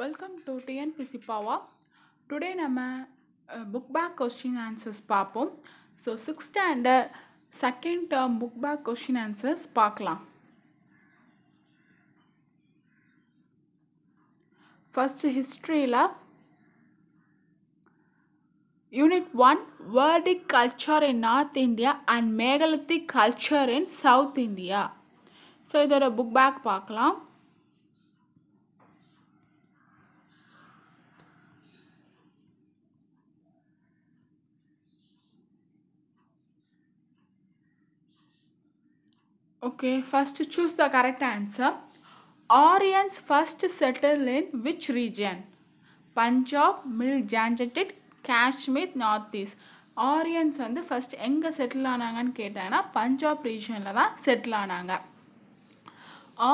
Welcome to TNPSC பாவா today நம்ம book back question answers பார்ப்போம் so six standard second term book back question answers பார்க்கலாம் first ஹிஸ்ட்ரியில் unit one Vedic culture in north India and megalithic culture in south India so இதோட book back பார்க்கலாம் okay first choose the correct answer. Aryans first settle in which region? Punjab, Middle Janjated, Kashmir north east Aryans வந்து first எங்கே settle ஆனாங்கன்னு கேட்டாங்கன்னா பஞ்சாப் ரீஜனில் தான் settle ஆனாங்க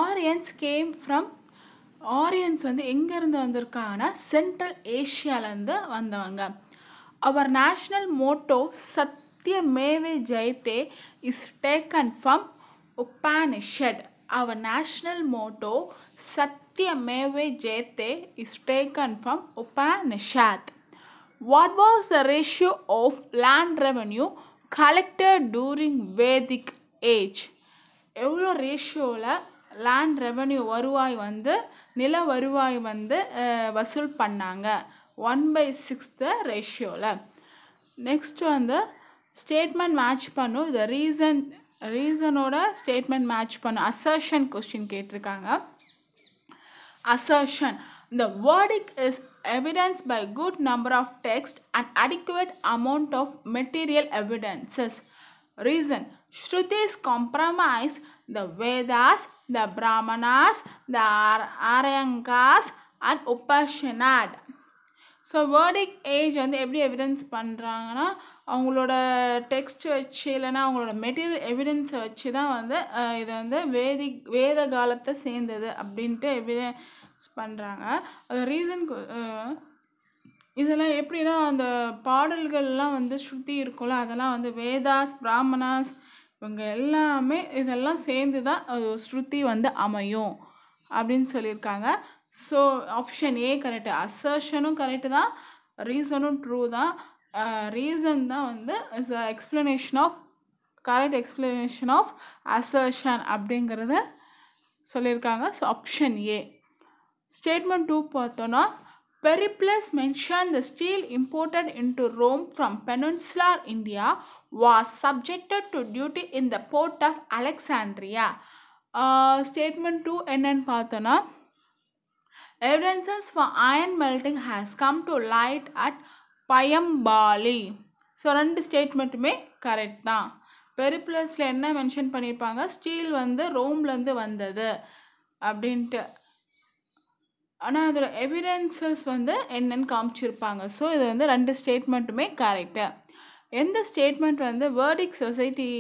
Aryans came from Aryans வந்து எங்கேருந்து வந்திருக்காங்கன்னா சென்ட்ரல் ஏஷியாவிலேருந்து வந்தவங்க அவர் national motto Satyameva Jayate is taken from Upanishad. Our national motto Satyameva Jayate is taken from Upanishad. What was the ratio of land revenue collected during Vedic age? எவ்வளோ ரேஷியோவில் land revenue வருவாய் வந்து நில வருவாய் வந்து வசூல் பண்ணாங்க ஒன் பை சிக்ஸ்த்து ரேஷியோவில் நெக்ஸ்ட் வந்து ஸ்டேட்மெண்ட் மேட்ச் பண்ணும் the reason reason order statement match pan assertion question ketrikanga assertion the verdict is evidence by good number of text and adequate amount of material evidences reason shruti's compromise the vedas the brahmanas the Arangas, and upashanad so Vedic age வந்து எப்படி evidence பண்ணுறாங்கன்னா அவங்களோட text வச்சு இல்லைன்னா அவங்களோட material எவிடன்ஸை வச்சு தான் வந்து இதை வந்து வேதிக் வேத காலத்தை சேர்ந்தது அப்படின்ட்டு எவிடன்ஸ் பண்ணுறாங்க அது ரீசன் இதெல்லாம் எப்படின்னா அந்த பாடல்கள்லாம் வந்து ஸ்ருதி இருக்கும்ல அதெல்லாம் வந்து வேதாஸ் பிராமணாஸ் இவங்க எல்லாமே இதெல்லாம் சேர்ந்து தான் ஸ்ருதி வந்து அமையும் அப்படின்னு சொல்லியிருக்காங்க ஸோ ஆப்ஷன் ஏ கரெக்டு அசர்ஷனும் கரெக்டு தான் ரீசனும் ட்ரூ தான் ரீசன் uh, தான் வந்து is a explanation of correct explanation of assertion அப்படிங்கிறத சொல்லியிருக்காங்க so option A statement two பார்த்தோன்னா Periplus mention the steel imported into Rome from peninsular India was subjected to duty in the port of Alexandria statement two என்னன்னு பார்த்தோன்னா Evidences for iron melting has come to light at Paiyampalli so ரெண்டு ஸ்டேட்மெண்ட்டுமே correct தான் பெரிப்ளஸில் என்ன mention பண்ணியிருப்பாங்க steel வந்து ரோம்லேருந்து வந்தது அப்படின்ட்டு ஆனால் அதில் எவிடென்சஸ் வந்து என்னன்னு காமிச்சிருப்பாங்க ஸோ இது வந்து ரெண்டு ஸ்டேட்மெண்ட்டுமே கரெக்டு எந்த ஸ்டேட்மெண்ட் வந்து வேர்டிக் சொசைட்டி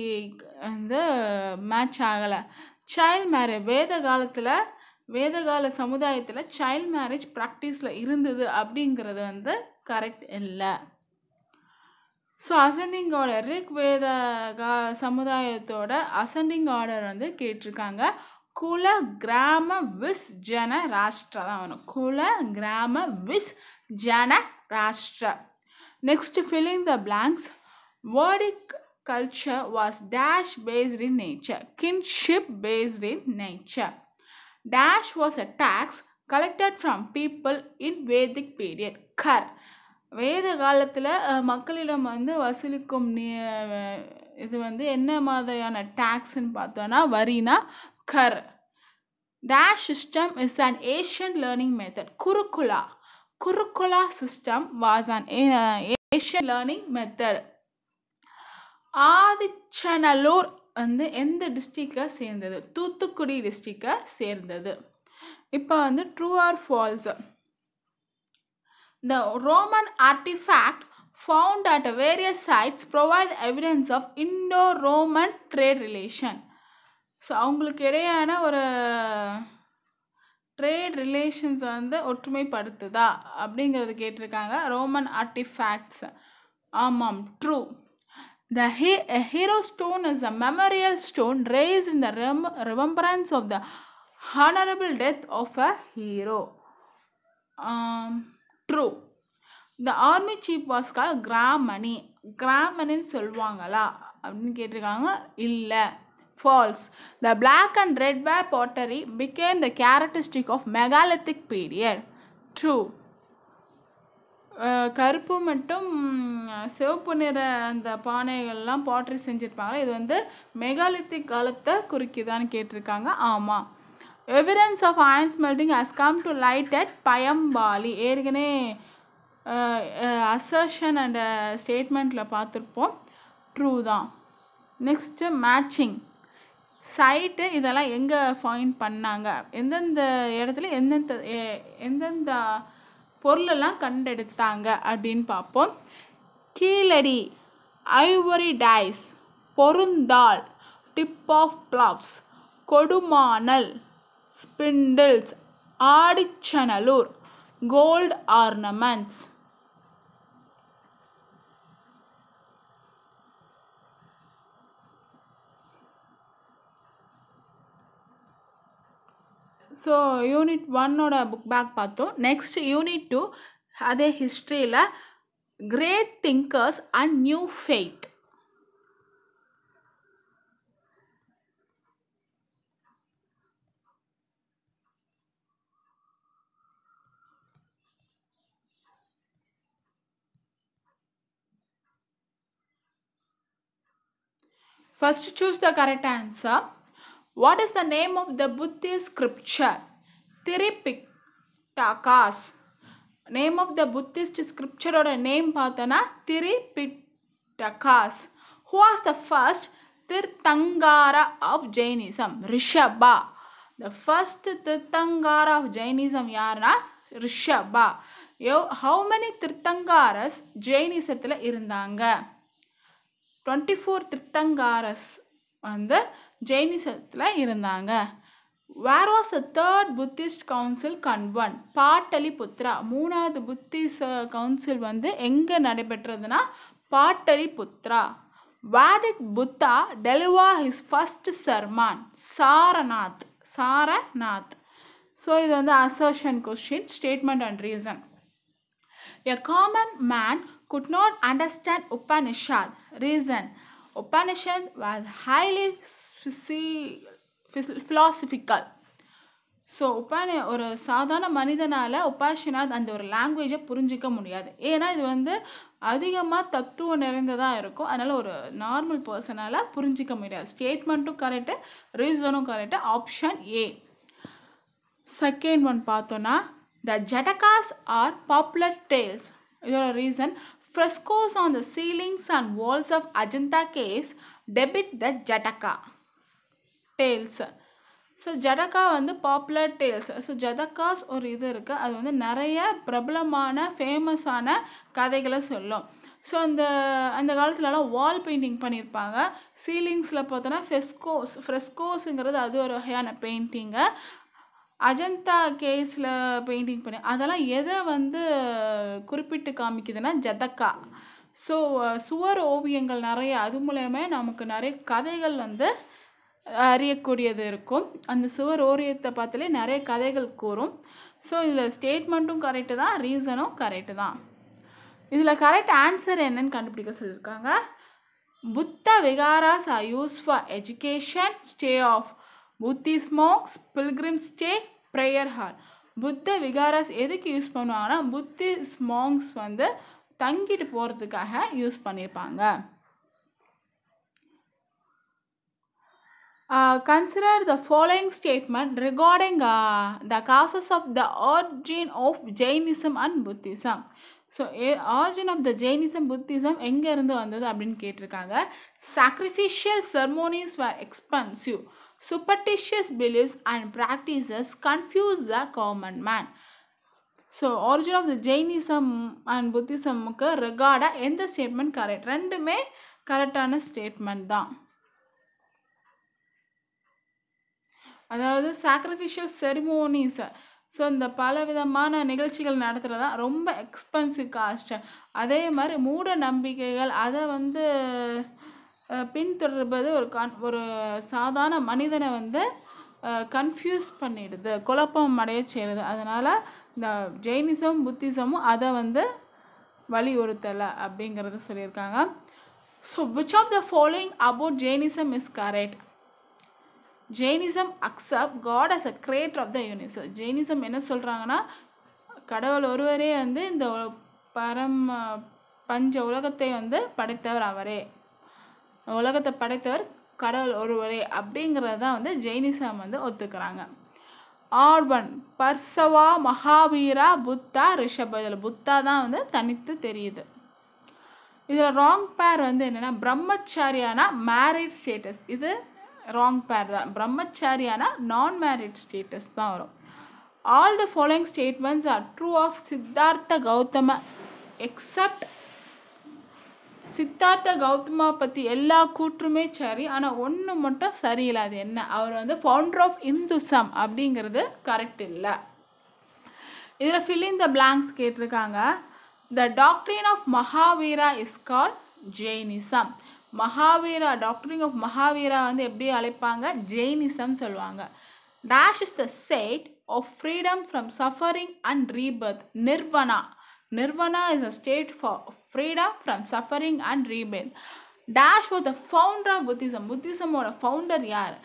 வந்து மேட்ச் ஆகலை சைல்ட் மேரேஜ் வேத காலத்தில் வேதகால சமுதாயத்தில் சைல்ட் மேரேஜ் ப்ராக்டிஸில் இருந்தது அப்படிங்கிறது வந்து கரெக்ட் இல்லை ஸோ அசண்டிங் ஆர்டர் ரிக் வேத சமுதாயத்தோட அசண்டிங் ஆர்டர் வந்து கேட்டிருக்காங்க குல கிராம விஸ் ஜன ராஷ்ட்ர தான் வேணும் குல கிராம விஸ் ஜன ராஷ்ட்ர next filling the blanks Vedic culture was dash based in nature kinship based in nature dash was a tax collected from people in Vedic period கர் வேத காலத்தில் மக்களிடம் வந்து வசூலிக்கும் இது வந்து என்ன மாதிரியான டேக்ஸ்ன்னு பார்த்தோன்னா வரினா கர் dash system is an Asian learning method Gurukula Gurukula system was an Asian learning method Adichanallur வந்து எந்த டிஸ்ட்ரிக்டாக சேர்ந்தது தூத்துக்குடி டிஸ்ட்ரிக்டாக சேர்ந்தது இப்போ வந்து true or false the Roman artefact found at a various sites provide evidence of Indo Roman trade relation so அவங்களுக்கு இடையான ஒரு ட்ரேட் ரிலேஷன்ஸ் வந்து ஒற்றுமைப்படுத்துதா அப்படிங்கிறது கேட்டிருக்காங்க ரோமன் ஆர்டிஃபேக்ட்ஸ் ஆமாம் true The hero stone is a memorial stone raised in the rem remembrance of the honorable death of a hero. Um, true. The army chief was called Gramani. கிராமனின்னு சொல்லுவாங்களா அப்படின்னு கேட்டிருக்காங்க இல்லை false the black and red ware pottery became the characteristic of megalithic period true கருப்பு மட்டும் சிவப்பு நிற அந்த பானைகள்லாம் பாட்ரி செஞ்சுருப்பாங்க இது வந்து மெகாலித்திக் காலத்தை குறிக்குதான்னு கேட்டிருக்காங்க ஆமாம் evidence of iron smelting has come to light at Paiyampalli ஏற்கனவே அசர்ஷன் அண்ட் ஸ்டேட்மெண்ட்டில் பார்த்துருப்போம் ட்ரூ தான் நெக்ஸ்ட்டு மேட்சிங் சைட்டு இதெல்லாம் எங்கே ஃபைன் பண்ணாங்க எந்தெந்த இடத்துல எந்தெந்த எந்தெந்த பொருளெல்லாம் கண்டெடுத்தாங்க அப்படின்னு பார்ப்போம் Keezhadi ivory dice Porunthal tip of ploughs Kodumanal spindles Adichanallur gold ornaments so unit ஒன்னோட புக் பேக் பார்த்தோம் நெக்ஸ்ட் யூனிட் டூ அதே ஹிஸ்ட்ரியில் great thinkers and new faith First choose the correct answer. What is the name of the Buddhist scripture? Tripitakas name of the Buddhist ஸ்கிரிப்சரோட நேம் பார்த்தோன்னா Tripitakas who as the first Tirthankara of Jainism Rishabha the first Tirthankara of Jainism யாருன்னா ரிஷபா யோ how many tirthankaras ஜெயினிசத்தில் இருந்தாங்க twenty four tirthankaras வந்து ஜெயினிசத்தில் இருந்தாங்க where was the third Buddhist council convened Pataliputra மூணாவது புத்திஸ்ட் கவுன்சில் uh, வந்து எங்கே நடைபெற்றதுன்னா Pataliputra where did Buddha deliver his first sermon Sarnath Sarnath so இது வந்து assertion question statement and reason a common man could not understand Upanishad reason Upanishad was highly ஃபிசி ஃபிலாசபிக்கல் ஸோ உபானி ஒரு சாதாரண மனிதனால் உபாஷினாத் அந்த ஒரு லாங்குவேஜை புரிஞ்சிக்க முடியாது ஏன்னா இது வந்து அதிகமாக தத்துவம் நிறைந்ததாக இருக்கும் அதனால் ஒரு நார்மல் பர்சனால் புரிஞ்சிக்க முடியாது ஸ்டேட்மெண்ட்டும் கரெக்டு ரீசனும் correct option A second one பார்த்தோன்னா the Jatakas are popular tales இதோட reason frescoes on the ceilings and walls of Ajanta caves depict the Jataka tales so Jataka வந்து பாப்புலர் டேல்ஸ் ஸோ ஜதக்காஸ் ஒரு இது இருக்குது அது வந்து நிறைய பிரபலமான ஃபேமஸான கதைகளை சொல்லும் ஸோ அந்த அந்த காலத்துலலாம் வால் பெயிண்டிங் பண்ணியிருப்பாங்க சீலிங்ஸில் பார்த்தோன்னா ஃபெஸ்கோஸ் ஃப்ரெஸ்கோஸுங்கிறது அது ஒரு வகையான பெயிண்டிங்கு அஜந்தா கேஸில் பெயிண்டிங் பண்ணி அதெல்லாம் எதை வந்து குறிப்பிட்டு காமிக்குதுன்னா ஜதக்கா ஸோ சுவர் ஓவியங்கள் நிறைய அது மூலயமே நமக்கு நிறைய கதைகள் வந்து அறியக்கூடியது இருக்கும் அந்த சுவர் ஓரியத்தை பார்த்தாலே நிறைய கதைகள் கூறும் ஸோ இதில் ஸ்டேட்மெண்ட்டும் கரெக்டு தான் ரீசனும் கரெக்டு தான் இதில் கரெக்ட் ஆன்சர் என்னன்னு கண்டுபிடிக்க சொல்லியிருக்காங்க Buddha viharas are use for education stay of Buddhist monks pilgrim stay prayer hall Buddha viharas எதுக்கு யூஸ் பண்ணுவாங்கன்னா புத்தி ஸ்மோங்ஸ் வந்து தங்கிட்டு போகிறதுக்காக யூஸ் பண்ணியிருப்பாங்க consider the following statement regarding the causes of the origin of Jainism and Buddhism so origin of the Jainism Buddhism எங்கேருந்து வந்தது அப்படின்னு கேட்டிருக்காங்க sacrificial ceremonies were expensive superstitious beliefs and practices confuse the common man so origin of the Jainism and புத்திசமுக்கு ரெகார்டாக எந்த statement correct ரெண்டுமே கரெக்டான statement தான் அதாவது சாக்ரிஃபிஷியல் செரிமோனிஸை ஸோ இந்த பல விதமான நிகழ்ச்சிகள் நடத்துகிறதா ரொம்ப எக்ஸ்பென்சிவ் காஸ்ட்டு அதே மாதிரி மூட நம்பிக்கைகள் அதை வந்து பின்தொடர்பது ஒரு கன் ஒரு சாதாரண மனிதனை வந்து கன்ஃபியூஸ் பண்ணிடுது குழப்பம் அடைய செய்கிறது அதனால் இந்த ஜெயினிசம் புத்திசமும் அதை வந்து வலியுறுத்தலை அப்படிங்கிறத சொல்லியிருக்காங்க so which of the following about Jainism is correct Jainism accept god as a creator of the universe Jainism என்ன சொல்கிறாங்கன்னா கடவுள் ஒருவரே வந்து இந்த பரம் பஞ்ச உலகத்தை வந்து படைத்தவர் அவரே உலகத்தை படைத்தவர் கடவுள் ஒருவரே அப்படிங்கிறதான் வந்து ஜெயினிசம் வந்து ஒத்துக்கிறாங்க ஆர்பன் பர்சவா மகாவீரா புத்தா ரிஷப இதில் புத்தா தான் வந்து தனித்து தெரியுது இதில் ராங் பேர் வந்து என்னென்னா பிரம்மச்சாரியானா மேரிட் ஸ்டேட்டஸ் இது ராங் பேர் தான் ஆனால் நான் மேரிட் ஸ்டேட்டஸ் தான் வரும் all the following statements are true of Siddhartha Gautama except Siddhartha Gautama பற்றி எல்லா கூற்றுமே சரி ஆனால் ஒன்று மட்டும் சரியில்லை அது என்ன அவர் வந்து ஃபவுண்டர் ஆஃப் இந்துசம் அப்படிங்கிறது கரெக்ட் இல்லை இதில் ஃபில்லிங் த பிளாங்க்ஸ் கேட்டிருக்காங்க the doctrine of Mahavira is call Jainism Mahavira doctrine of Mahavira வந்து எப்படி அழைப்பாங்க ஜெயினிசம் சொல்லுவாங்க dash is the state of freedom from suffering and rebirth nirvana nirvana is a state for freedom from suffering and rebirth dash was the founder of Buddhism புத்திசமோட founder யார்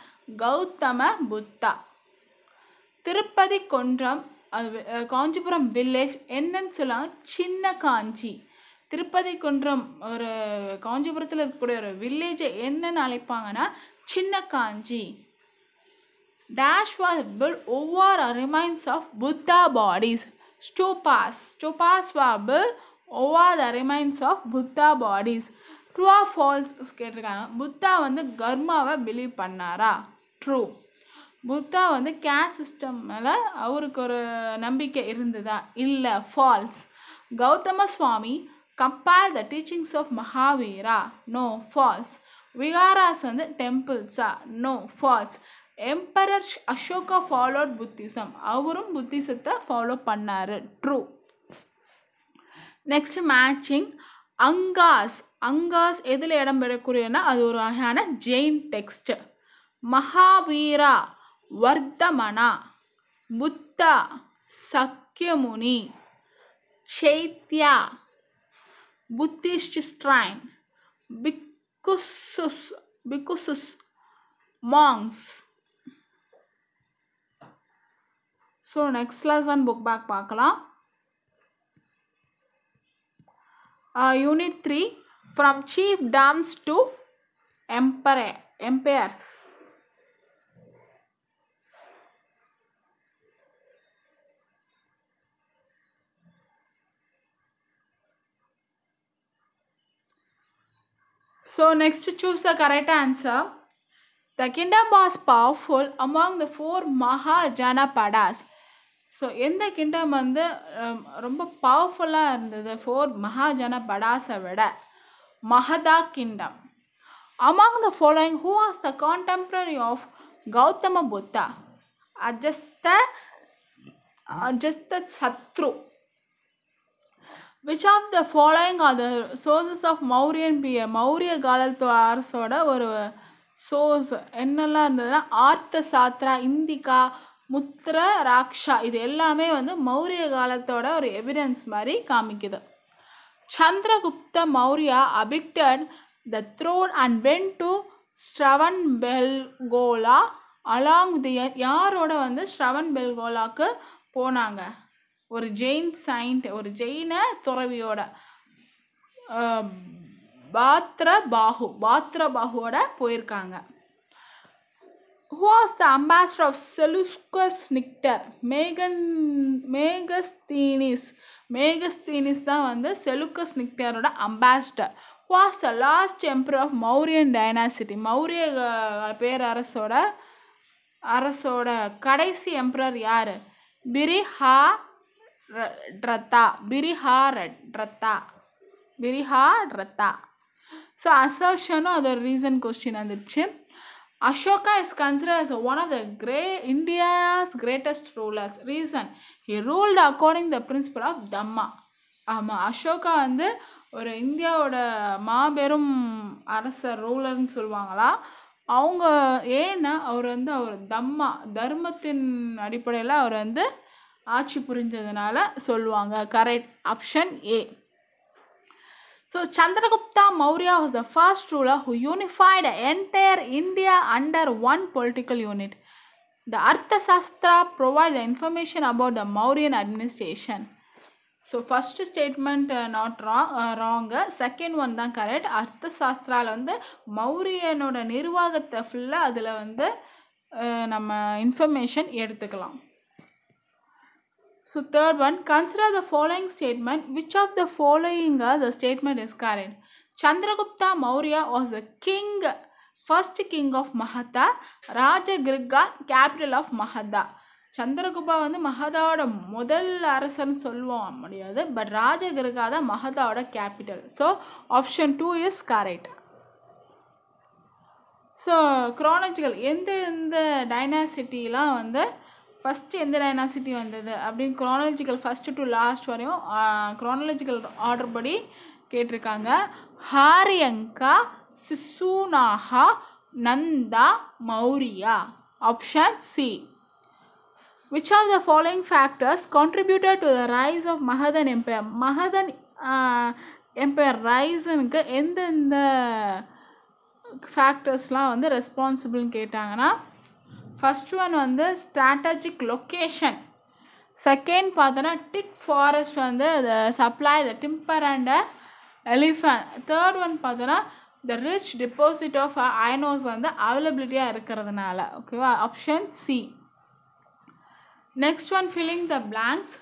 கௌதம புத்தா திருப்பதி கொன்றம் Kanchipuram village என்னன்னு சொல்லுவாங்க சின்ன காஞ்சி திருப்பதி குன்றம் ஒரு காஞ்சிபுரத்தில் இருக்கக்கூடிய ஒரு வில்லேஜை என்னென்னு அழைப்பாங்கன்னா சின்ன Kanchi dash was built over remains of Buddha bodies stupas stupas வாபிள் over remains of Buddha bodies of false கேட்டிருக்காங்க புத்தா வந்து கர்மாவை பிலீவ் பண்ணாரா ட்ரூ புத்தா வந்து கேஸ் சிஸ்டம் மேலே அவருக்கு ஒரு நம்பிக்கை இருந்ததா இல்லை false Gautama Swami compare the teachings of Mahavira no false viharas வந்து டெம்பிள்ஸா no false emperor Ashoka followed Buddhism அவரும் புத்திசத்தை ஃபாலோ பண்ணார் true next matching Angas Angas எதில் இடம்பெறக்கூடியனா அது ஒரு வகையான Jain text Mahavira Vardhamana Buddha Sakyamuni chaitya Buddhist shrine, Bhikkhus, Bhikkhus monks. So next lesson book back பார்க்கலாம் uh, Unit 3 From chief dams to emperor, empires. So next choose the correct answer. The kingdom was powerful among the four Mahajana Padas. So எந்த kingdom வந்து um, ரொம்ப பவர்ஃபுல்லாக இருந்தது four Mahajana படாஸை விட Magadha kingdom among the following who as the contemporary of Gautama Buddha Ajata Ajatashatru which of the following are the sources of Mauryan பிய மௌரிய காலத்து அரசோட ஒரு சோர்ஸ் என்னெல்லாம் இருந்ததுன்னா ஆர்த்த சாத்ரா இந்திகா முத்திர ராக்ஷா இது எல்லாமே வந்து மௌரிய காலத்தோட ஒரு எவிடன்ஸ் மாதிரி காமிக்குது Chandragupta Maurya abdicated the throne and went to Shravanabelagola along their யாரோட வந்து ஸ்ரவன் பெல்கோலாக்கு போனாங்க ஒரு ஜெயின் சைண்ட் ஒரு ஜெயின துறவியோட பாத்ர பாகு பாத்ர பாகுவோட போயிருக்காங்க ஹூஆஸ் த அம்பாசடர் ஆஃப் செலுஸ்கஸ் நிக்டர் மேகன் மேகஸ்தீனிஸ் மேகஸ்தீனிஸ் தான் வந்து செலுக்கஸ் நிக்டரோட ambassador who was the last emperor of Mauryan dynasty Maurya பேரரசோட அரசோட கடைசி எம்பரர் யார் பிரிஹா ரத்தா பிரிஹா ரட் ரத்தா பிரிஹா ரத்தா ஸோ அசோஷனும் அது ஒரு ரீசன் கொஸ்டின் வந்துடுச்சு Ashoka is consider as one of the கிரே India's greatest rulers reason he ruled according the principle of dhamma ஆமாம் அசோகா வந்து ஒரு இந்தியாவோட மாபெரும் அரசர் ரூலர்னு சொல்லுவாங்களா அவங்க ஏன்னா அவர் வந்து அவர் தம்மா தர்மத்தின் அடிப்படையில் அவர் வந்து ஆட்சி புரிஞ்சதுனால சொல்லுவாங்க correct option A so Chandragupta Maurya was the first ruler who unified entire India under one political unit the Arthashastra provide the information about the Mauryan administration so first statement not ரா ராங்கு செகண்ட் ஒன் தான் correct அர்த்த சாஸ்திராவில் வந்து மௌரியனோட நிர்வாகத்தை ஃபுல்லாக அதில் வந்து uh, நம்ம இன்ஃபர்மேஷன் எடுத்துக்கலாம் So third one, consider the following statement. Which of the following uh, the statement is correct? Chandragupta Maurya was the king, first king of Mahata, Rajagriga, capital of Mahada. சந்திரகுபா வந்து மகதாவோட முதல் அரசன் சொல்லுவோம் முடியாது but Rajagriha தான் மகதாவோட capital so option two is correct so chronological எந்த எந்த டைனாசிட்டிலாம் வந்து ஃபஸ்ட்டு எந்த டைனாசிட்டி வந்தது அப்படின்னு க்ரானலஜிக்கல் ஃபஸ்ட்டு டு லாஸ்ட் வரையும் க்ரானலஜிக்கல் ஆர்டர் படி கேட்டிருக்காங்க Haryanka Shishunaga Nanda Maurya option C which of the following factors contributed to the rise of Magadhan empire Magadhan empire ரைஸனுக்கு எந்தெந்த ஃபேக்டர்ஸ்லாம் வந்து ரெஸ்பான்சிபிள்னு கேட்டாங்கன்னா ஃபஸ்ட் ஒன் வந்து ஸ்ட்ராட்டஜிக் லொக்கேஷன் செகண்ட் பார்த்தோன்னா டிக் ஃபாரஸ்ட் வந்து the supply the timber and elephant third one பார்த்தோன்னா the rich deposit of iron ores வந்து அவைலபிலிட்டியாக இருக்கிறதுனால ஓகேவா option C next one filling the blanks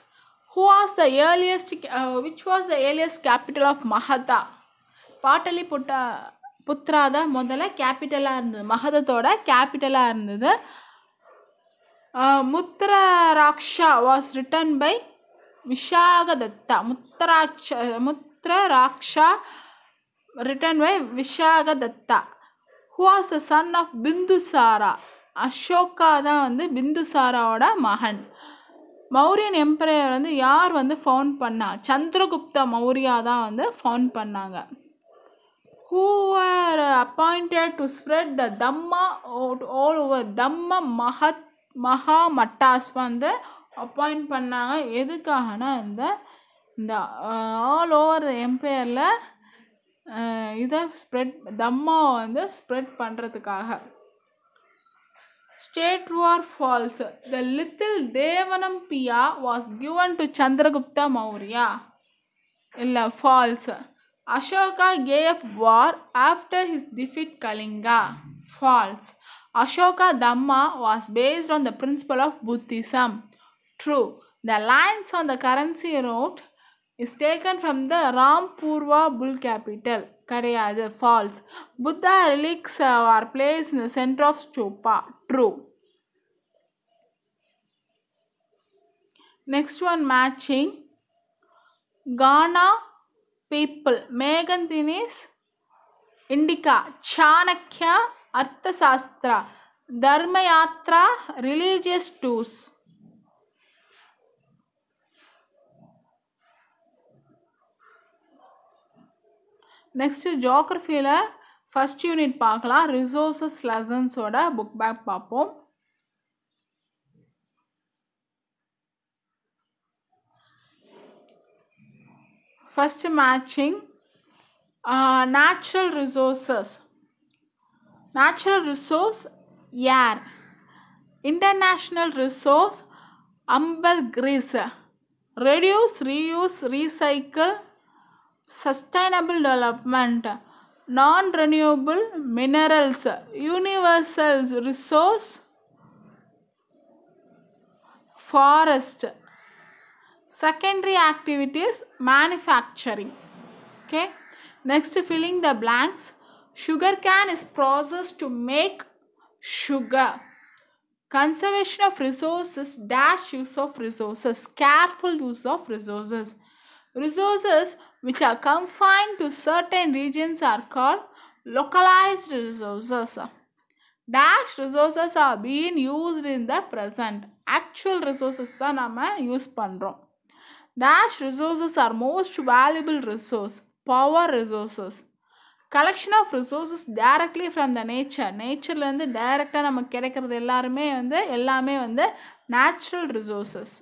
who was the earliest which was the earliest capital of Magadha Pataliputra தான் முதல்ல கேபிட்டலாக இருந்தது மகதத்தோட கேபிட்டலாக இருந்தது Mudrarakshasa was written by Vishakhadatta முத்தராட்ச Mudrarakshasa written by Vishakhadatta who was the son of Bindusara Ashoka தான் வந்து பிந்துசாராவோட மகன் மௌரியன் எம்பரையர் வந்து யார் வந்து ஃபவுண்ட் பண்ணா சந்திரகுப்த மௌரியா தான் வந்து ஃபவுண்ட் பண்ணாங்க who were appointed to spread the dhamma all over தம்ம மகத் மகா மட்டாஸ் வந்து அப்பாயிண்ட் பண்ணாங்க எதுக்காகனா இந்த இந்த ஆல் ஓவர் த எம்பையரில் இதை ஸ்ப்ரெட் தம்மாவை வந்து ஸ்ப்ரெட் பண்ணுறதுக்காக ஸ்டேட் வார் false the title Devanampiya was given to Chandragupta Maurya இல்லை ஃபால்ஸ் அசோகா கேஎஃப் war after his defeat Kalinga false Ashoka Dhamma was based on the principle of Buddhism. True. The lines on the currency note is taken from the Rampurwa bull capital. Karayada false. Buddha relics uh, are placed in the center of stupa. True. Next one matching. Ghana people. Megan is Indica. Chanakya Arthashastra தர்மயாத்ரா religious tours next ஜோக்ரஃபியில் first unit பார்க்கலாம் resources லெசன்ஸோட book back பார்ப்போம் first matching natural resources natural resource air international resource ambergris reduce reuse recycle sustainable development non renewable minerals universal resource forest secondary activities manufacturing okay next filling the blanks Sugar cane is processed to make sugar. Conservation of resources, dash use of resources, careful use of resources. Resources which are confined to certain regions are called localized resources. Dash resources are being used in the present. Actual resources தான் நம்ம use பண்ணுறோம் dash resources are most valuable resource power collection of resources directly from the nature நேச்சர்லேருந்து டைரெக்டாக நமக்கு கிடைக்கிறது எல்லாருமே வந்து எல்லாமே வந்து நேச்சுரல் ரிசோர்ஸஸ்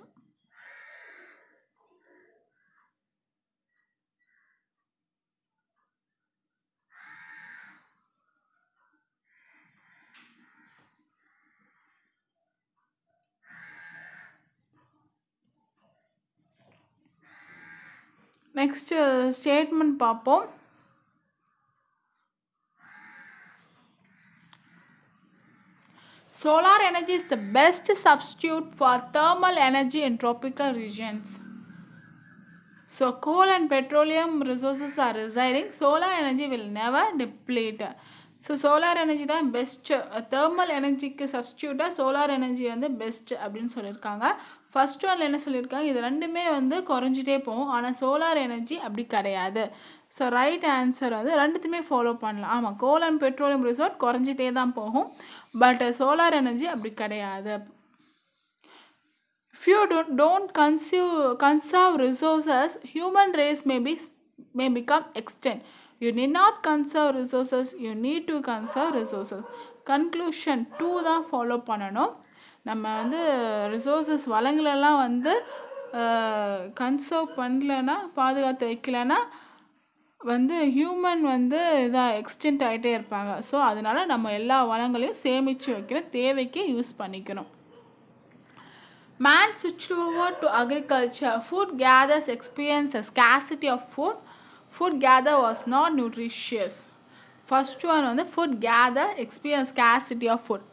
நெக்ஸ்ட்டு ஸ்டேட்மெண்ட் பார்ப்போம் Solar energy is the best substitute for thermal energy in tropical regions. So coal and petroleum resources are residing. Solar energy will never deplete. So solar energy தான் best thermal எனர்ஜிக்கு சப்ஸ்டியூட்டாக solar energy வந்து best அப்படின்னு சொல்லியிருக்காங்க first ஒன்ல என்ன சொல்லியிருக்காங்க இது ரெண்டுமே வந்து குறைஞ்சிட்டே போகும் ஆனால் சோலார் எனர்ஜி அப்படி கிடையாது ஸோ ரைட் ஆன்சர் வந்து ரெண்டுத்துமே ஃபாலோ பண்ணலாம் ஆமாம் கோல் அண்ட் பெட்ரோலியம் ரிசோர்ட் குறைஞ்சிட்டே தான் போகும் பட் சோலார் எனர்ஜி அப்படி கிடையாது few don don't consu conserve resources human race maybe may become extinct you extinct. Not conserve resources you need to conserve resources conclusion two தான் follow பண்ணணும் நம்ம வந்து resources வளங்களெல்லாம் வந்து கன்சர்வ் பண்ணலன்னா பாதுகாத்து வைக்கலன்னா வந்து ஹியூமன் வந்து இதாக எக்ஸ்டென்ட் ஆகிட்டே இருப்பாங்க ஸோ அதனால் நம்ம எல்லா வளங்களையும் சேமித்து வைக்கிற தேவைக்கு யூஸ் பண்ணிக்கணும் man switch over to agriculture food gatherers experiences scarcity of food food gatherer was not nutritious first one வந்து food gatherer experience scarcity of food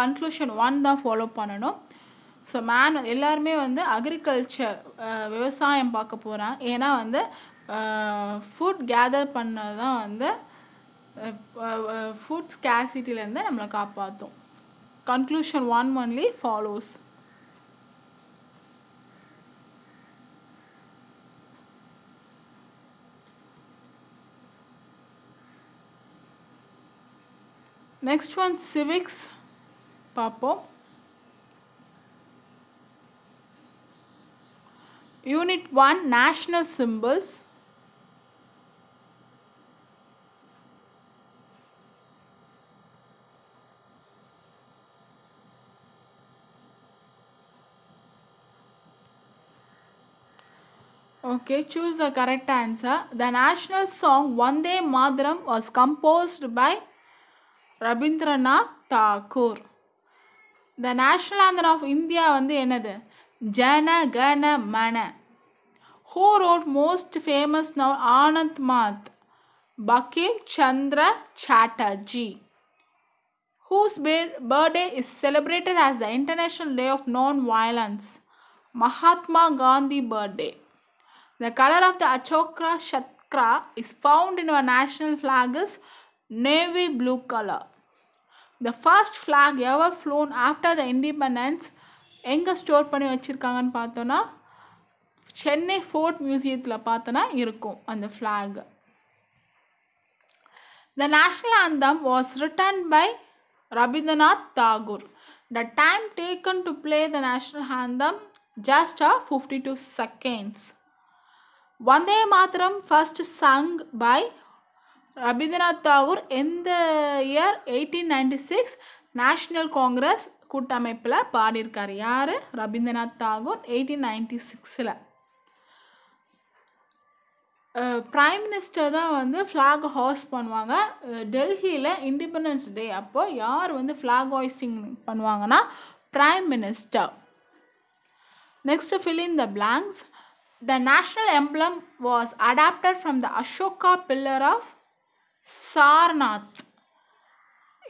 conclusion one தான் ஃபாலோ பண்ணணும் ஸோ மேன் எல்லாருமே வந்து அக்ரிகல்ச்சர் விவசாயம் பார்க்க போகிறாங்க ஏன்னா வந்து ஃபுட் கேதர் பண்ணது தான் வந்து ஃபுட் ஸ்கேசிட்டிலேருந்து நம்மளை காப்பாற்றும் conclusion one only follows Next one, civics, papo Unit one, national symbols. Okay, choose the correct answer. The national song Vande Madram was composed by Rabindranath Tagore the national anthem of India வந்து என்னது Jana Gana Mana who wrote most famous novel Anandamath Bankim Chandra Chatterjee whose birthday is celebrated as the international day of non violence Mahatma Gandhi birthday the colour of the Ashoka Chakra is found in our national flag is navy blue colour the first flag ever flown after the independence எங்கே ஸ்டோர் பண்ணி வச்சுருக்காங்கன்னு பார்த்தோன்னா Chennai fort மியூசியத்தில் பார்த்தோன்னா இருக்கும் அந்த flag the national anthem was written by Rabindranath Tagore the time taken to play the national anthem just a fifty two seconds Vande Mataram first sung by Rabindranath Tagore எந்த year eighteen ninety six National Congress கூட்டமைப்பில் பாடியிருக்கார் யார் ரபீந்திரநாத் தாகூர் எயிட்டீன் நைன்டி சிக்ஸில் ப்ரைம் மினிஸ்டர் தான் வந்து flag has பண்ணுவாங்க டெல்லியில் independence day அப்போது யார் வந்து ஃப்ளாக் ஹாய்ஸ்டிங் பண்ணுவாங்கன்னா prime minister next fill in the blanks the national emblem was adopted from the Ashoka pillar of Sarnath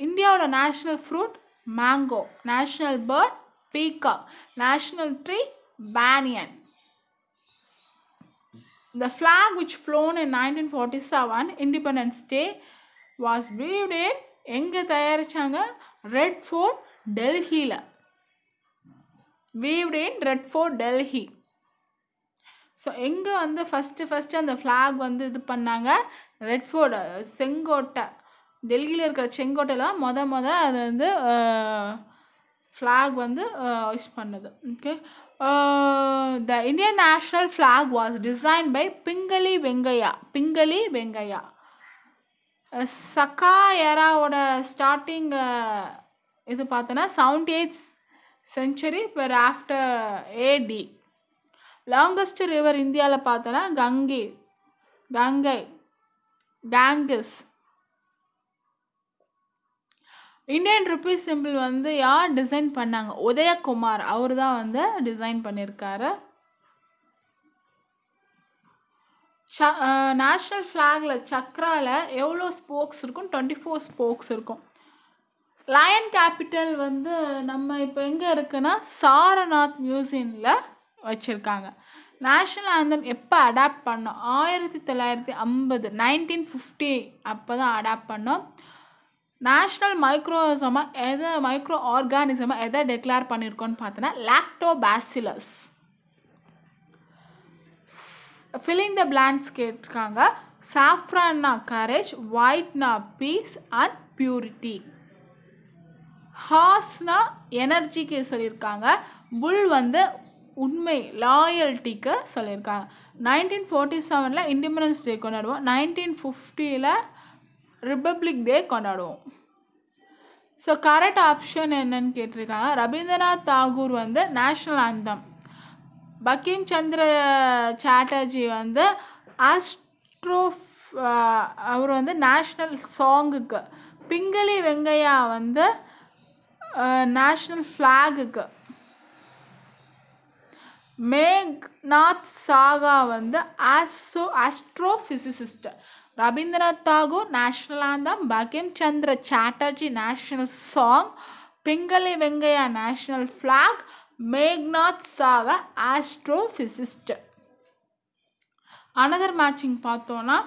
இந்தியாவோட national fruit mango national bird peacock national tree banyan The flag which flown in 1947 Independence Day was weaved in எங்கே தயாரித்தாங்க red fort டெல்லியில் weaved in red fort Delhi so எங்கே வந்து first first அந்த flag வந்து இது பண்ணாங்க ரெட் ஃபோர்டு செங்கோட்டை டெல்லியில் இருக்கிற செங்கோட்டையில் மொத மொதல் அது வந்து ஃப்ளாக் வந்து யூஸ் பண்ணுது okay the Indian national flag was design by Pingali Venkayya Pingali Venkayya Saka ஏராவோட ஸ்டார்டிங் இது பார்த்தோன்னா seventy eight century per after AD longest river இந்தியாவில் பார்த்தோன்னா Ganga Ganga Ganges Indian rupee symbol வந்து யார் டிசைன் பண்ணாங்க உதயகுமார் அவர் தான் வந்து டிசைன் பண்ணியிருக்காரு நேஷ்னல் ஃப்ளாகில் சக்ராவில் எவ்வளோ ஸ்போக்ஸ் இருக்கும் டுவெண்ட்டி ஃபோர் ஸ்போக்ஸ் இருக்கும் லயன் கேபிட்டல் வந்து நம்ம இப்போ எங்கே இருக்குன்னா சாரநாத் மியூசியமில் வச்சுருக்காங்க நேஷ்னல் ஆந்தம் எப்போ அடாப்ட் பண்ணோம் ஆயிரத்தி தொள்ளாயிரத்தி ஐம்பது நைன்டீன் ஃபிஃப்டி அப்போ தான் அடாப்ட் பண்ணோம் நேஷ்னல் மைக்ரோசமாக எதை மைக்ரோ ஆர்கானிசமாக எதை டெக்ளேர் பண்ணியிருக்கோன்னு பார்த்தோன்னா லாக்டோபாசிலஸ் ஃபில்லிங் த பிளான்ஸ் கேட்டிருக்காங்க சாஃப்ரான்னா கரேஜ் ஒயிட்னா பீஸ் அண்ட் பியூரிட்டி ஹார்ஸ்னா எனர்ஜிக்கு சொல்லியிருக்காங்க புல் வந்து உண்மை லாயல்ட்டிக்கு சொல்லியிருக்காங்க நைன்டீன் ஃபோர்ட்டி செவனில் இண்டிபெண்டன்ஸ் டே கொண்டாடுவோம் நைன்டீன் ஃபிஃப்டியில் ரிப்பப்ளிக் டே கொண்டாடுவோம் ஸோ கரெக்ட் ஆப்ஷன் என்னன்னு கேட்டிருக்காங்க ரவீந்திரநாத் தாகூர் வந்து நேஷ்னல் அந்தம் பக்கிம் சந்திர சாட்டர்ஜி வந்து ஆஸ்ட்ரோ அவர் வந்து நேஷ்னல் சாங்குக்கு பிங்களி வெங்கையா வந்து நேஷ்னல் ஃப்ளாகுக்கு மேக்நாத் சாகா வந்து astro astrophysicist Rabindranath Tagore national anthem Bankim Chandra Chatterjee national song Pingali Venkayya national flag Meghnad Saha astrophysicist another matching பார்த்தோன்னா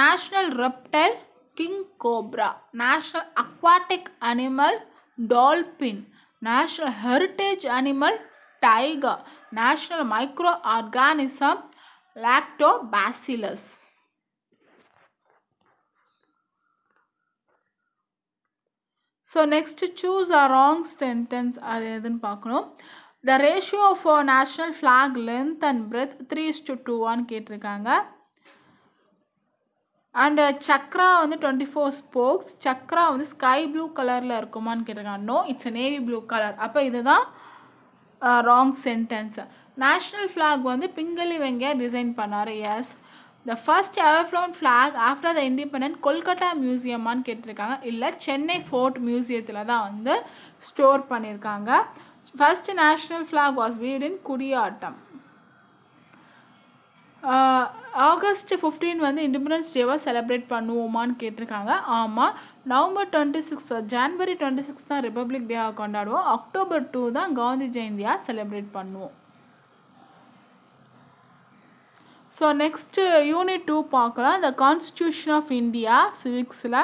national reptile king cobra national aquatic animal dolphin national heritage animal national micro organism lactobacillus. So next choose a wrong sentence அது எதுன்னு பார்க்கணும் the ratio of national flag length and breadth three is to two கேட்டிருக்காங்க and uh, Chakra வந்து twenty four spokes Chakra வந்து sky blue கலரில் இருக்குமான்னு கேட்டிருக்காங்க no it's navy blue colour அப்போ இதுதான் ராங் சென்டென்ஸ் நேஷ்னல் ஃப்ளாக் வந்து பிங்களி வெங்கையா டிசைன் பண்ணார் yes the first ever flown flag after the independent Kolkata மியூசியமான்னு கேட்டிருக்காங்க இல்லை சென்னை ஃபோர்ட் மியூசியத்தில் தான் வந்து ஸ்டோர் பண்ணியிருக்காங்க first national flag was weaved in Gudiyattam August fifteen வந்து இண்டிபெண்டன்ஸ் டேவாக செலிப்ரேட் பண்ணுவோமான்னு கேட்டிருக்காங்க ஆமாம் November twenty six January twenty six தான் ரிப்பப்ளிக் டேவாக கொண்டாடுவோம் அக்டோபர் டூ தான் காந்தி ஜெயந்தியாக செலிப்ரேட் பண்ணுவோம் ஸோ நெக்ஸ்ட்டு யூனிட் டூ பார்க்கலாம் த கான்ஸ்டியூஷன் ஆஃப் இந்தியா சிவிக்ஸில்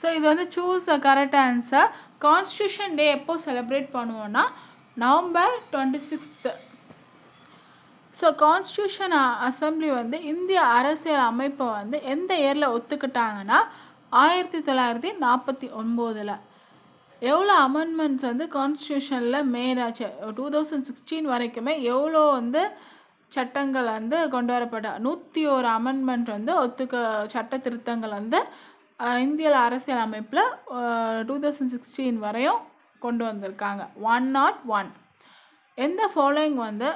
ஸோ இது வந்து choose a correct answer constitution day எப்போது செலிப்ரேட் பண்ணுவோன்னா November twenty sixth so constitution assembly வந்து இந்திய அரசியல் அமைப்பை வந்து எந்த இயரில் ஒத்துக்கிட்டாங்கன்னா ஆயிரத்தி தொள்ளாயிரத்தி நாற்பத்தி ஒம்போதில் எவ்வளோ அமெண்ட்மெண்ட்ஸ் வந்து கான்ஸ்டியூஷனில் மேலாச்சு டூ தௌசண்ட் சிக்ஸ்டீன் வரைக்குமே எவ்வளோ வந்து சட்டங்கள் வந்து கொண்டு வரப்பட்ட நூற்றி ஒரு அமெண்ட்மெண்ட் வந்து ஒத்துக்க சட்ட திருத்தங்கள் வந்து இந்திய அரசியல் அமைப்பில் டூ தௌசண்ட் சிக்ஸ்டீன் வரையும் கொண்டு வந்திருக்காங்க ஒன் நாட் ஒன் எந்த ஃபாலோயிங் வந்து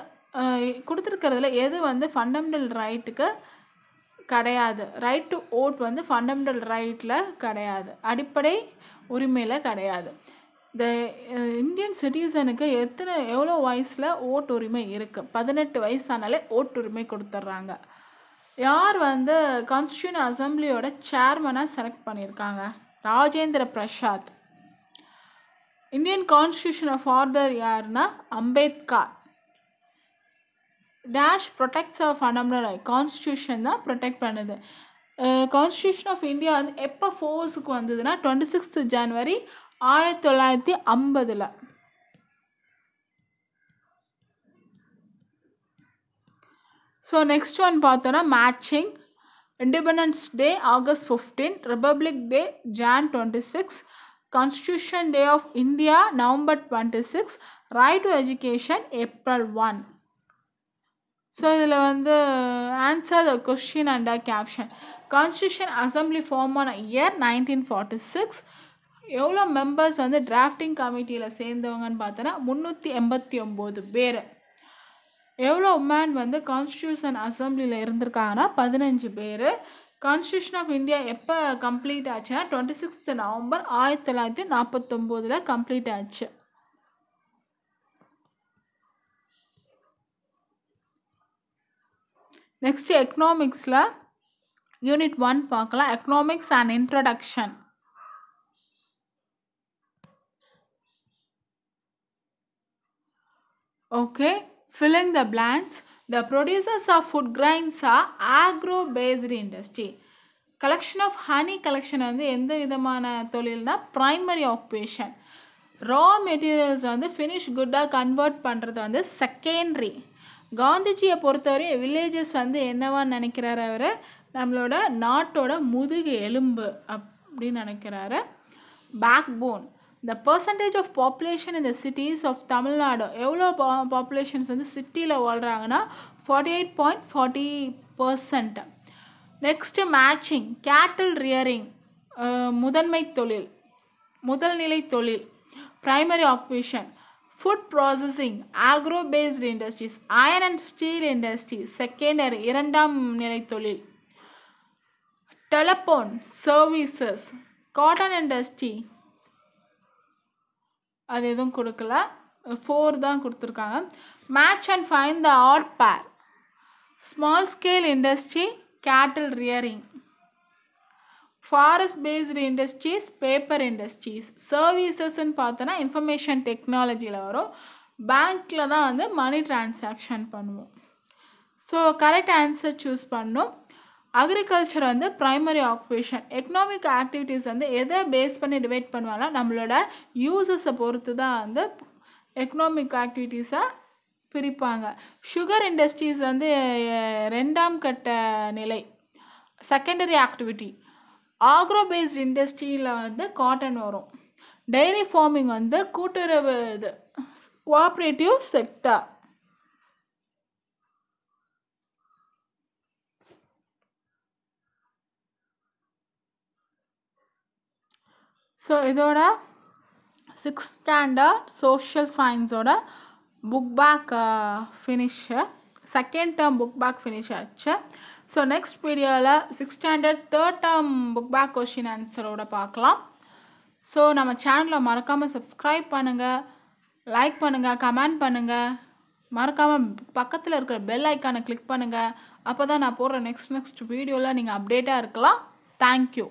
கொடுத்துருக்கிறதுல எது வந்து ஃபண்டமெண்டல் ரைட்டுக்கு கிடையாது ரைட் டு ஓட் வந்து ஃபண்டமெண்டல் ரைட்டில் கிடையாது அடிப்படை உரிமையில் கிடையாது இந்த இந்தியன் சிட்டிசனுக்கு எத்தனை எவ்வளோ வயசில் ஓட்டு உரிமை இருக்குது பதினெட்டு வயசானாலே ஓட்டு உரிமை கொடுத்துட்றாங்க யார் வந்து கான்ஸ்டியூன் அசம்பிளியோட சேர்மனாக செலக்ட் பண்ணியிருக்காங்க Rajendra Prasad Indian constitution of order யாருன்னா அம்பேத்கர் டேஷ் ப்ரொடெக்ட்ஸ் ஆஃப் அனம்னர் ரைட் கான்ஸ்டியூஷன் தான் ப்ரொடெக்ட் பண்ணுது கான்ஸ்டியூஷன் ஆஃப் இந்தியா வந்து எப்போ ஃபோர்ஸுக்கு வந்ததுன்னா டுவெண்ட்டி சிக்ஸ்த் ஜான்வரி ஆயிரத்தி தொள்ளாயிரத்தி ஐம்பதில் ஸோ நெக்ஸ்ட் ஒன் பார்த்தோன்னா matching independence day August fifteen republic day Jan twenty six day of India November twenty six right to Education, April one so இதில் வந்து answer the question and a caption constitution assembly form ஆன year nineteen forty six எவ்வளோ members வந்து drafting கமிட்டியில் சேர்ந்தவங்கன்னு பார்த்தோன்னா முந்நூற்றி எண்பத்தி ஒம்பது பேர் எவ்வளோ உமன் வந்து கான்ஸ்டியூஷன் அசம்பிளியில் இருந்திருக்காங்கன்னா பதினஞ்சு பேர் கான்ஸ்டியூஷன் ஆஃப் இந்தியா எப்போ கம்ப்ளீட் ஆச்சுன்னா டுவெண்ட்டி சிக்ஸ்த் நவம்பர் ஆயிரத்தி தொள்ளாயிரத்தி நாற்பத்தொம்போதில் கம்ப்ளீட் ஆச்சு நெக்ஸ்ட் எக்கனாமிக்ஸில் யூனிட் ஒன் பார்க்கலாம் economics and introduction okay filling the plans the producers of food grains are agro based industry collection of honey collection வந்து எந்த விதமான தொழில்னால் ப்ரைமரி ஆக்குபேஷன் ரா மெட்டீரியல்ஸ் வந்து ஃபினிஷ் குட்டாக கன்வெர்ட் பண்ணுறது வந்து செகண்ட்ரி காந்திஜியை பொறுத்தவரையும் வில்லேஜஸ் வந்து என்னவா நினைக்கிறாரு அவர் நம்மளோட நாட்டோட முதுகு எலும்பு அப்படின்னு நினைக்கிறாரு பேக் போன் இந்த பர்சன்டேஜ் ஆஃப் பாப்புலேஷன் இந்த சிட்டிஸ் ஆஃப் தமிழ்நாடு எவ்வளோ பா பாப்புலேஷன்ஸ் வந்து சிட்டியில் வாழ்கிறாங்கன்னா forty eight point forty percent next matching cattle rearing முதன்மை தொழில் முதல்நிலை தொழில் primary occupation food processing agro based industries iron and steel industry secondary இரண்டாம் நிலை தொழில் டெலபோன் சர்வீசஸ் காட்டன் இண்டஸ்ட்ரி அது எதுவும் கொடுக்கல ஃபோர் தான் கொடுத்துருக்காங்க match and fine the odd pair small scale industry cattle rearing forest based industries paper industries சர்வீசஸ்ன்னு பார்த்தோன்னா இன்ஃபர்மேஷன் டெக்னாலஜியில் வரும் பேங்க்கில் தான் வந்து மணி ட்ரான்சாக்ஷன் பண்ணுவோம் ஸோ கரெக்ட் ஆன்சர் சூஸ் பண்ணும் அக்ரிகல்ச்சர் வந்து ப்ரைமரி ஆக்குபேஷன் எக்கனாமிக் ஆக்டிவிட்டீஸ் வந்து எதை பேஸ் பண்ணி டிவைட் பண்ணுவாங்கன்னா நம்மளோட யூசஸை பொறுத்து தான் வந்து எக்கனாமிக் ஆக்டிவிட்டீஸை பிரிப்பாங்க சுகர் இண்டஸ்ட்ரீஸ் வந்து ரெண்டாம் கட்ட நிலை செகண்டரி ஆக்டிவிட்டி ஆக்ரோ பேஸ்ட் இண்டஸ்ட்ரியில் வந்து காட்டன் வரும் டெய்ரி ஃபார்மிங் வந்து கூட்டுறவு இது கோஆப்ரேட்டிவ் செக்டார் ஸோ இதோட சிக்ஸ்த் ஸ்டாண்டர்ட் சோஷியல் சயின்ஸோட book back finish second term book back finish ஆச்சு ஸோ நெக்ஸ்ட் வீடியோவில் sixth standard third term book back question ஆன்சரோட பார்க்கலாம் ஸோ நம்ம சேனலை மறக்காமல் சப்ஸ்கிரைப் பண்ணுங்கள் லைக் பண்ணுங்கள் கமெண்ட் பண்ணுங்கள் மறக்காமல் பக்கத்தில் இருக்கிற பெல் ஐக்கானை கிளிக் பண்ணுங்கள் அப்போ தான் நான் போடுற நெக்ஸ்ட் நெக்ஸ்ட் வீடியோவில் நீங்கள் அப்டேட்டாக இருக்கலாம் தேங்க்யூ